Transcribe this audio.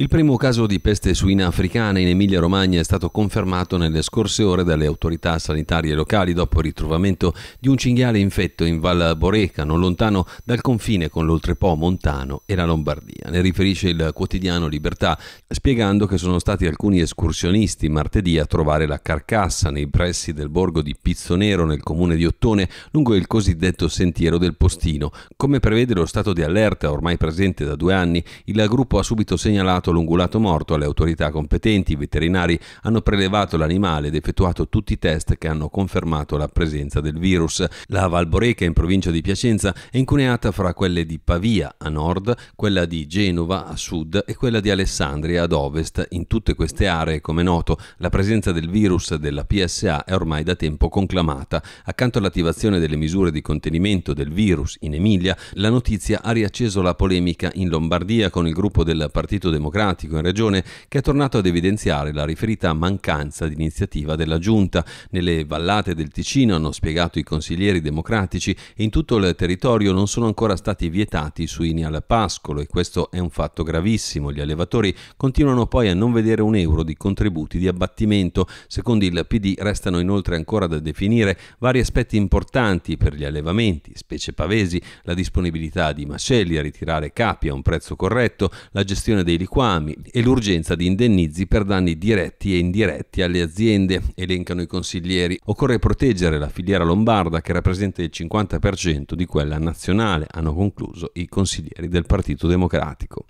Il primo caso di peste suina africana in Emilia-Romagna è stato confermato nelle scorse ore dalle autorità sanitarie locali dopo il ritrovamento di un cinghiale infetto in Val Boreca, non lontano dal confine con l'Oltrepo Montano e la Lombardia. Ne riferisce il quotidiano Libertà, spiegando che sono stati alcuni escursionisti martedì a trovare la carcassa nei pressi del borgo di Pizzonero nel comune di Ottone, lungo il cosiddetto sentiero del Postino. Come prevede lo stato di allerta ormai presente da due anni, il gruppo ha subito segnalato comunicato l'ungulato morto alle autorità competenti. I veterinari hanno prelevato l'animale ed effettuato tutti i test che hanno confermato la presenza del virus. La Valboreca in provincia di Piacenza è incuneata fra quelle di Pavia a nord, quella di Genova a sud e quella di Alessandria ad ovest. In tutte queste aree, come noto, la presenza del virus della PSA è ormai da tempo conclamata. Accanto all'attivazione delle misure di contenimento del virus in Emilia, la notizia ha riacceso la polemica in Lombardia con il gruppo del Partito Democratico Democratico in Regione, che è tornato ad evidenziare la riferita mancanza di iniziativa della Giunta. Nelle vallate del Ticino, hanno spiegato i consiglieri democratici, e in tutto il territorio non sono ancora stati vietati i suini al pascolo e questo è un fatto gravissimo. Gli allevatori continuano poi a non vedere un euro di contributi di abbattimento. Secondo il PD restano inoltre ancora da definire vari aspetti importanti per gli allevamenti, specie pavesi, la disponibilità di macelli a ritirare capi a un prezzo corretto, la gestione dei liquori liquami e l'urgenza di indennizi per danni diretti e indiretti alle aziende, elencano i consiglieri. Occorre proteggere la filiera lombarda che rappresenta il 50% di quella nazionale, hanno concluso i consiglieri del Partito Democratico.